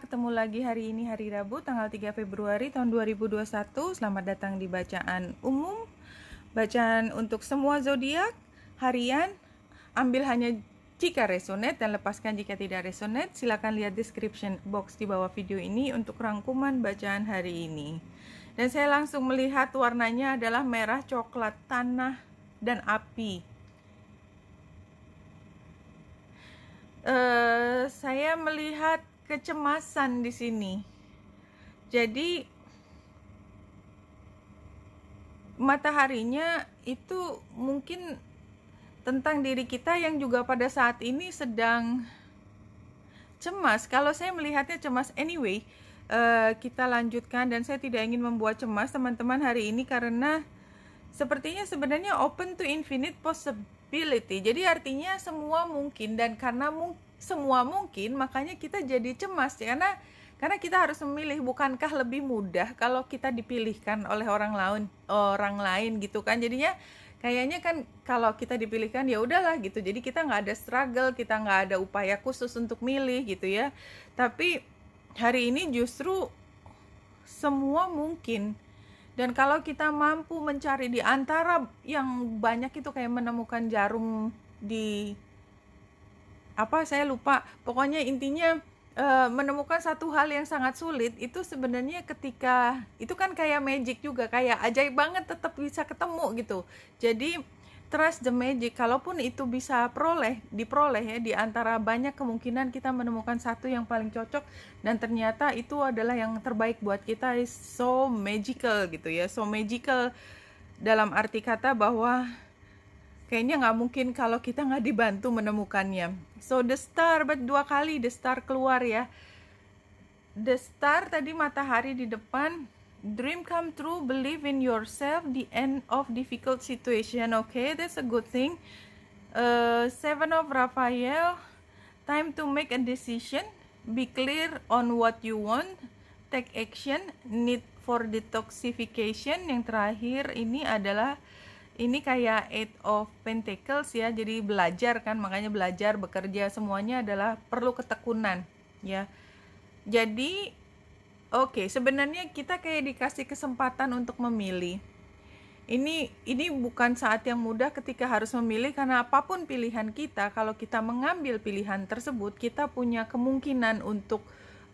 ketemu lagi hari ini hari Rabu tanggal 3 Februari tahun 2021. Selamat datang di bacaan umum, bacaan untuk semua zodiak harian. Ambil hanya jika resonate dan lepaskan jika tidak resonate. Silakan lihat description box di bawah video ini untuk rangkuman bacaan hari ini. Dan saya langsung melihat warnanya adalah merah, coklat, tanah, dan api. Uh, saya melihat kecemasan di sini. Jadi mataharinya itu mungkin tentang diri kita yang juga pada saat ini sedang cemas. Kalau saya melihatnya cemas anyway, eh, kita lanjutkan dan saya tidak ingin membuat cemas teman-teman hari ini karena sepertinya sebenarnya open to infinite possibility. Jadi artinya semua mungkin dan karena mungkin semua mungkin makanya kita jadi cemas ya karena karena kita harus memilih bukankah lebih mudah kalau kita dipilihkan oleh orang lain orang lain gitu kan jadinya kayaknya kan kalau kita dipilihkan ya udahlah gitu jadi kita nggak ada struggle kita nggak ada upaya khusus untuk milih gitu ya tapi hari ini justru semua mungkin dan kalau kita mampu mencari di antara yang banyak itu kayak menemukan jarum di apa saya lupa pokoknya intinya e, menemukan satu hal yang sangat sulit itu sebenarnya ketika itu kan kayak magic juga kayak ajaib banget tetap bisa ketemu gitu jadi trust the magic kalaupun itu bisa peroleh diperoleh ya di antara banyak kemungkinan kita menemukan satu yang paling cocok dan ternyata itu adalah yang terbaik buat kita is so magical gitu ya so magical dalam arti kata bahwa kayaknya nggak mungkin kalau kita nggak dibantu menemukannya so the star but dua kali the star keluar ya the star tadi matahari di depan dream come true believe in yourself the end of difficult situation okay that's a good thing uh, seven of Raphael time to make a decision be clear on what you want take action need for detoxification yang terakhir ini adalah ini kayak eight of pentacles ya jadi belajar kan makanya belajar bekerja semuanya adalah perlu ketekunan ya jadi oke okay, sebenarnya kita kayak dikasih kesempatan untuk memilih ini ini bukan saat yang mudah ketika harus memilih karena apapun pilihan kita kalau kita mengambil pilihan tersebut kita punya kemungkinan untuk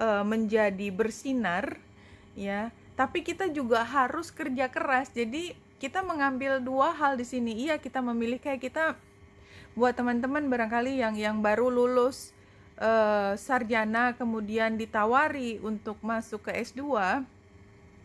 uh, menjadi bersinar ya tapi kita juga harus kerja keras jadi kita mengambil dua hal di sini iya kita memilih kayak kita buat teman-teman barangkali yang yang baru lulus uh, sarjana kemudian ditawari untuk masuk ke S2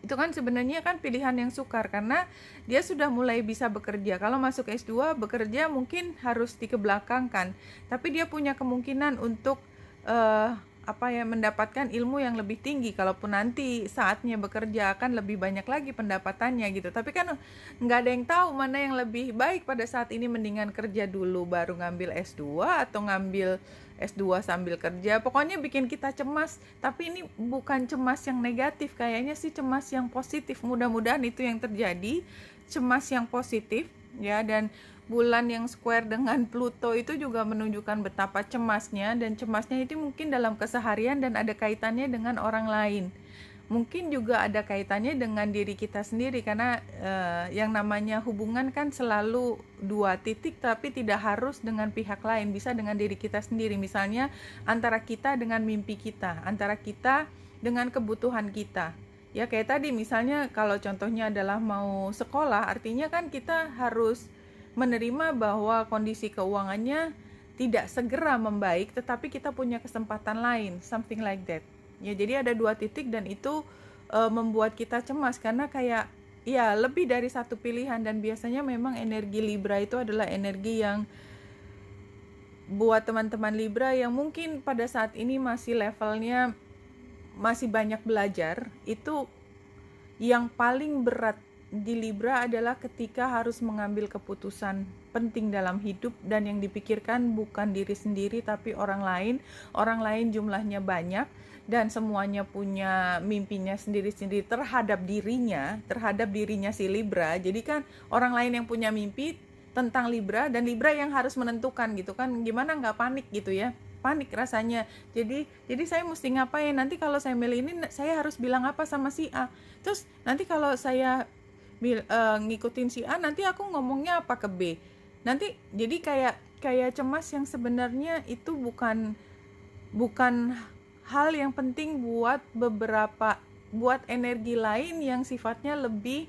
itu kan sebenarnya kan pilihan yang sukar karena dia sudah mulai bisa bekerja. Kalau masuk S2 bekerja mungkin harus dikebelakangkan, tapi dia punya kemungkinan untuk uh, apa ya mendapatkan ilmu yang lebih tinggi kalaupun nanti saatnya bekerja akan lebih banyak lagi pendapatannya gitu tapi kan nggak ada yang tahu mana yang lebih baik pada saat ini mendingan kerja dulu baru ngambil S2 atau ngambil S2 sambil kerja pokoknya bikin kita cemas tapi ini bukan cemas yang negatif kayaknya sih cemas yang positif mudah-mudahan itu yang terjadi cemas yang positif ya dan bulan yang square dengan Pluto itu juga menunjukkan betapa cemasnya dan cemasnya itu mungkin dalam keseharian dan ada kaitannya dengan orang lain. Mungkin juga ada kaitannya dengan diri kita sendiri karena uh, yang namanya hubungan kan selalu dua titik tapi tidak harus dengan pihak lain, bisa dengan diri kita sendiri. Misalnya antara kita dengan mimpi kita, antara kita dengan kebutuhan kita ya kayak tadi misalnya kalau contohnya adalah mau sekolah artinya kan kita harus menerima bahwa kondisi keuangannya tidak segera membaik tetapi kita punya kesempatan lain something like that ya jadi ada dua titik dan itu e, membuat kita cemas karena kayak ya lebih dari satu pilihan dan biasanya memang energi Libra itu adalah energi yang buat teman-teman Libra yang mungkin pada saat ini masih levelnya masih banyak belajar itu yang paling berat di Libra adalah ketika harus mengambil keputusan penting dalam hidup dan yang dipikirkan bukan diri sendiri tapi orang lain. Orang lain jumlahnya banyak dan semuanya punya mimpinya sendiri-sendiri terhadap dirinya, terhadap dirinya si Libra. Jadi kan orang lain yang punya mimpi tentang Libra dan Libra yang harus menentukan gitu kan gimana nggak panik gitu ya panik rasanya jadi jadi saya mesti ngapain nanti kalau saya milih ini saya harus bilang apa sama si A terus nanti kalau saya bil, uh, eh, ngikutin si A nanti aku ngomongnya apa ke B nanti jadi kayak kayak cemas yang sebenarnya itu bukan bukan hal yang penting buat beberapa buat energi lain yang sifatnya lebih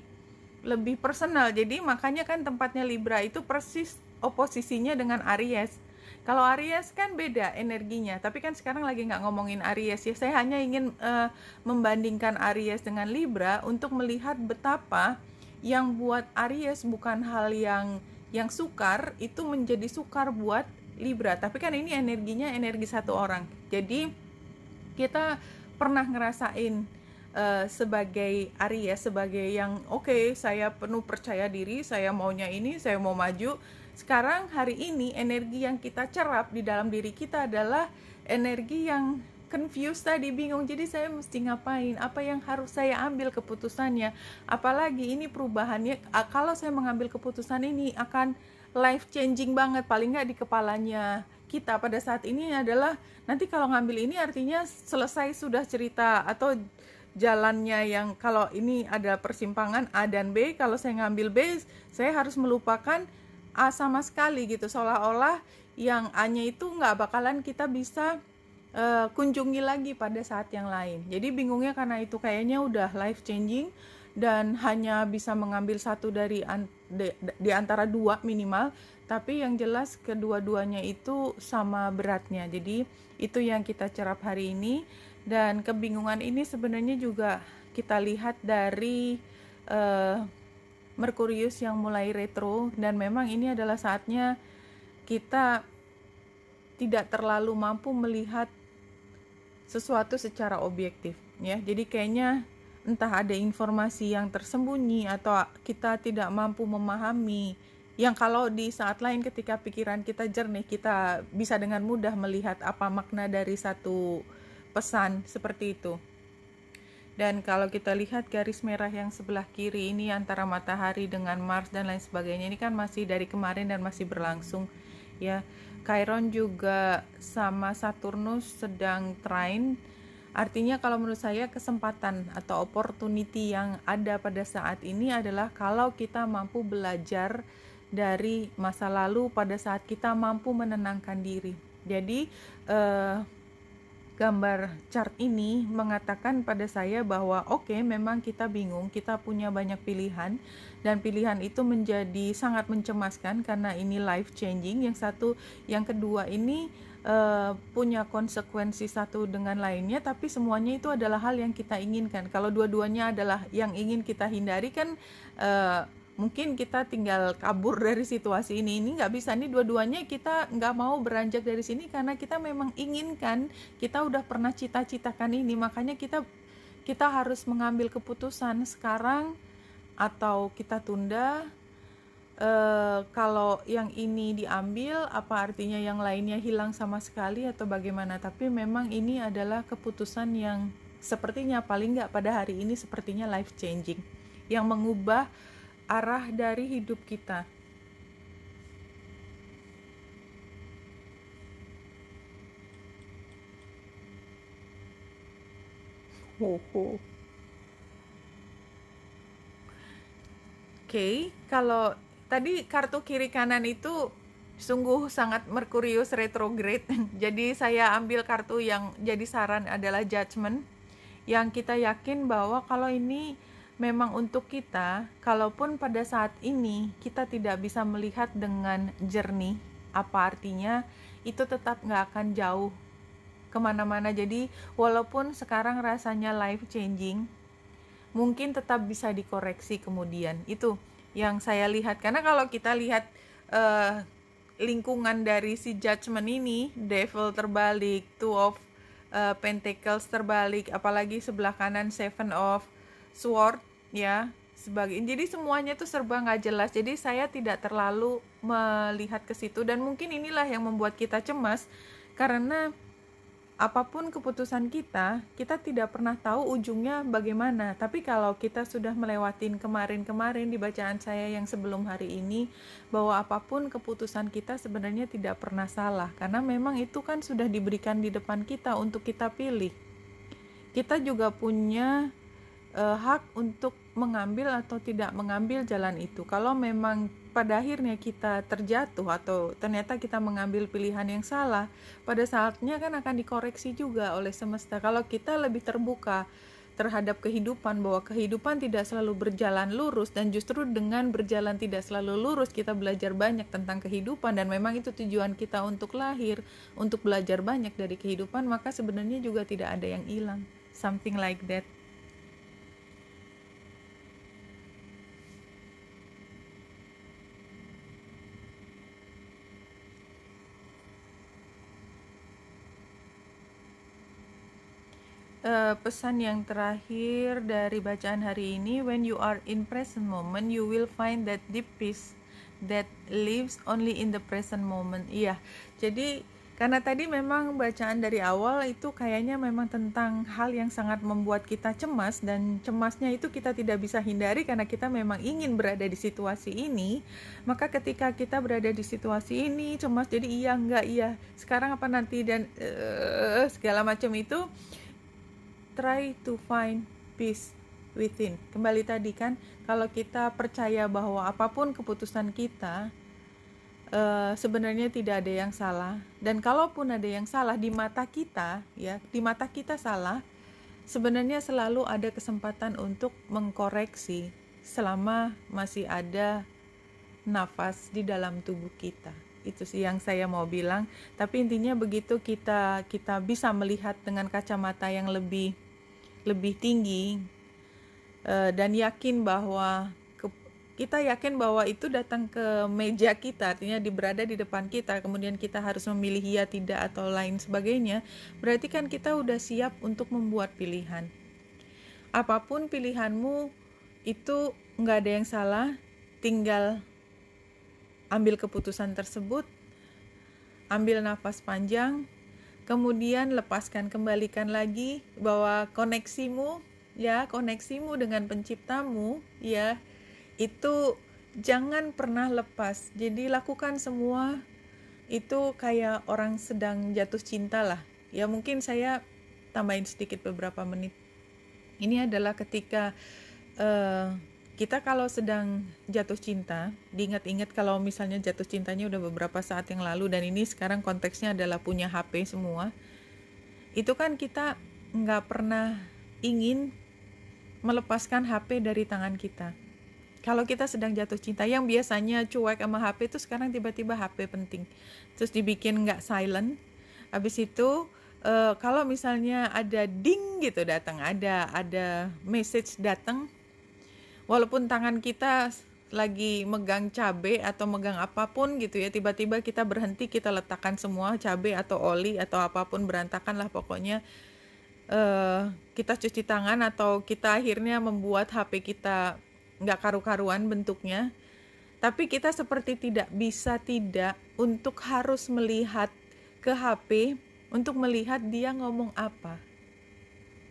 lebih personal jadi makanya kan tempatnya Libra itu persis oposisinya dengan Aries kalau Aries kan beda energinya, tapi kan sekarang lagi nggak ngomongin Aries ya. Saya hanya ingin uh, membandingkan Aries dengan Libra untuk melihat betapa yang buat Aries bukan hal yang yang sukar itu menjadi sukar buat Libra. Tapi kan ini energinya energi satu orang. Jadi kita pernah ngerasain uh, sebagai Aries sebagai yang oke okay, saya penuh percaya diri, saya maunya ini, saya mau maju. Sekarang hari ini energi yang kita cerap di dalam diri kita adalah energi yang confused tadi bingung jadi saya mesti ngapain apa yang harus saya ambil keputusannya apalagi ini perubahannya kalau saya mengambil keputusan ini akan life changing banget paling nggak di kepalanya kita pada saat ini adalah nanti kalau ngambil ini artinya selesai sudah cerita atau jalannya yang kalau ini ada persimpangan A dan B kalau saya ngambil B saya harus melupakan A sama sekali gitu seolah-olah yang A-nya itu nggak bakalan kita bisa uh, kunjungi lagi pada saat yang lain. Jadi bingungnya karena itu kayaknya udah life changing dan hanya bisa mengambil satu dari an de di antara dua minimal, tapi yang jelas kedua-duanya itu sama beratnya. Jadi itu yang kita cerap hari ini dan kebingungan ini sebenarnya juga kita lihat dari uh, Merkurius yang mulai retro dan memang ini adalah saatnya kita tidak terlalu mampu melihat sesuatu secara objektif ya. Jadi kayaknya entah ada informasi yang tersembunyi atau kita tidak mampu memahami yang kalau di saat lain ketika pikiran kita jernih kita bisa dengan mudah melihat apa makna dari satu pesan seperti itu. Dan kalau kita lihat garis merah yang sebelah kiri ini antara matahari dengan Mars dan lain sebagainya ini kan masih dari kemarin dan masih berlangsung ya. Chiron juga sama Saturnus sedang train Artinya kalau menurut saya kesempatan atau opportunity yang ada pada saat ini adalah kalau kita mampu belajar dari masa lalu pada saat kita mampu menenangkan diri. Jadi eh, gambar chart ini mengatakan pada saya bahwa oke okay, memang kita bingung, kita punya banyak pilihan dan pilihan itu menjadi sangat mencemaskan karena ini life changing. Yang satu, yang kedua ini uh, punya konsekuensi satu dengan lainnya tapi semuanya itu adalah hal yang kita inginkan. Kalau dua-duanya adalah yang ingin kita hindari kan uh, mungkin kita tinggal kabur dari situasi ini ini nggak bisa nih dua-duanya kita nggak mau beranjak dari sini karena kita memang inginkan kita udah pernah cita-citakan ini makanya kita kita harus mengambil keputusan sekarang atau kita tunda e, kalau yang ini diambil apa artinya yang lainnya hilang sama sekali atau bagaimana tapi memang ini adalah keputusan yang sepertinya paling nggak pada hari ini sepertinya life changing yang mengubah arah dari hidup kita. Ho, ho. Oke, okay, kalau tadi kartu kiri kanan itu sungguh sangat Merkurius retrograde. jadi saya ambil kartu yang jadi saran adalah judgment yang kita yakin bahwa kalau ini memang untuk kita, kalaupun pada saat ini kita tidak bisa melihat dengan jernih apa artinya, itu tetap nggak akan jauh kemana-mana. Jadi, walaupun sekarang rasanya life changing, mungkin tetap bisa dikoreksi kemudian. Itu yang saya lihat. Karena kalau kita lihat uh, lingkungan dari si judgment ini, devil terbalik, two of uh, pentacles terbalik, apalagi sebelah kanan seven of sword ya sebagai jadi semuanya tuh serba nggak jelas jadi saya tidak terlalu melihat ke situ dan mungkin inilah yang membuat kita cemas karena apapun keputusan kita kita tidak pernah tahu ujungnya bagaimana tapi kalau kita sudah melewatin kemarin-kemarin di bacaan saya yang sebelum hari ini bahwa apapun keputusan kita sebenarnya tidak pernah salah karena memang itu kan sudah diberikan di depan kita untuk kita pilih kita juga punya e, hak untuk mengambil atau tidak mengambil jalan itu. Kalau memang pada akhirnya kita terjatuh atau ternyata kita mengambil pilihan yang salah, pada saatnya kan akan dikoreksi juga oleh semesta. Kalau kita lebih terbuka terhadap kehidupan bahwa kehidupan tidak selalu berjalan lurus dan justru dengan berjalan tidak selalu lurus kita belajar banyak tentang kehidupan dan memang itu tujuan kita untuk lahir, untuk belajar banyak dari kehidupan, maka sebenarnya juga tidak ada yang hilang. Something like that. uh, pesan yang terakhir dari bacaan hari ini when you are in present moment you will find that deep peace that lives only in the present moment iya jadi karena tadi memang bacaan dari awal itu kayaknya memang tentang hal yang sangat membuat kita cemas dan cemasnya itu kita tidak bisa hindari karena kita memang ingin berada di situasi ini maka ketika kita berada di situasi ini cemas jadi iya enggak iya sekarang apa nanti dan uh, segala macam itu uh, try to find peace within. Kembali tadi kan, kalau kita percaya bahwa apapun keputusan kita e, sebenarnya tidak ada yang salah dan kalaupun ada yang salah di mata kita, ya, di mata kita salah, sebenarnya selalu ada kesempatan untuk mengkoreksi selama masih ada nafas di dalam tubuh kita itu sih yang saya mau bilang tapi intinya begitu kita kita bisa melihat dengan kacamata yang lebih lebih tinggi eh, dan yakin bahwa kita yakin bahwa itu datang ke meja kita artinya di, berada di depan kita kemudian kita harus memilih ya tidak atau lain sebagainya berarti kan kita udah siap untuk membuat pilihan apapun pilihanmu itu nggak ada yang salah tinggal ambil keputusan tersebut, ambil nafas panjang, kemudian lepaskan kembalikan lagi bahwa koneksimu ya koneksimu dengan penciptamu ya itu jangan pernah lepas jadi lakukan semua itu kayak orang sedang jatuh cinta lah ya mungkin saya tambahin sedikit beberapa menit ini adalah ketika uh, kita kalau sedang jatuh cinta, diingat-ingat kalau misalnya jatuh cintanya udah beberapa saat yang lalu dan ini sekarang konteksnya adalah punya HP semua, itu kan kita nggak pernah ingin melepaskan HP dari tangan kita. Kalau kita sedang jatuh cinta, yang biasanya cuek sama HP itu sekarang tiba-tiba HP penting. Terus dibikin nggak silent. Habis itu uh, kalau misalnya ada ding gitu datang, ada ada message datang, walaupun tangan kita lagi megang cabe atau megang apapun gitu ya tiba-tiba kita berhenti kita letakkan semua cabe atau oli atau apapun berantakan lah pokoknya uh, kita cuci tangan atau kita akhirnya membuat HP kita nggak karu-karuan bentuknya tapi kita seperti tidak bisa tidak untuk harus melihat ke HP untuk melihat dia ngomong apa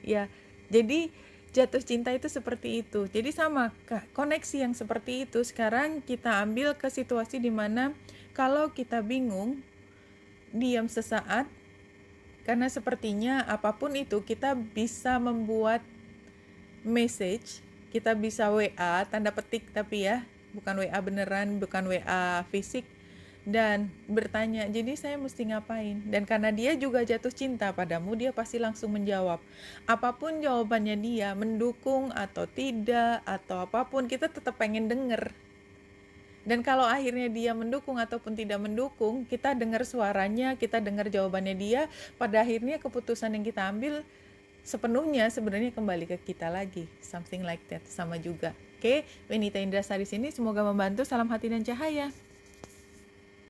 ya jadi jatuh cinta itu seperti itu. Jadi sama koneksi yang seperti itu sekarang kita ambil ke situasi di mana kalau kita bingung diam sesaat karena sepertinya apapun itu kita bisa membuat message, kita bisa WA tanda petik tapi ya bukan WA beneran, bukan WA fisik dan bertanya, "Jadi saya mesti ngapain?" Dan karena dia juga jatuh cinta padamu, dia pasti langsung menjawab. Apapun jawabannya dia, mendukung atau tidak atau apapun, kita tetap pengen denger. Dan kalau akhirnya dia mendukung ataupun tidak mendukung, kita dengar suaranya, kita dengar jawabannya dia, pada akhirnya keputusan yang kita ambil sepenuhnya sebenarnya kembali ke kita lagi. Something like that sama juga. Oke, okay? Winita Indra Sari sini semoga membantu. Salam hati dan cahaya.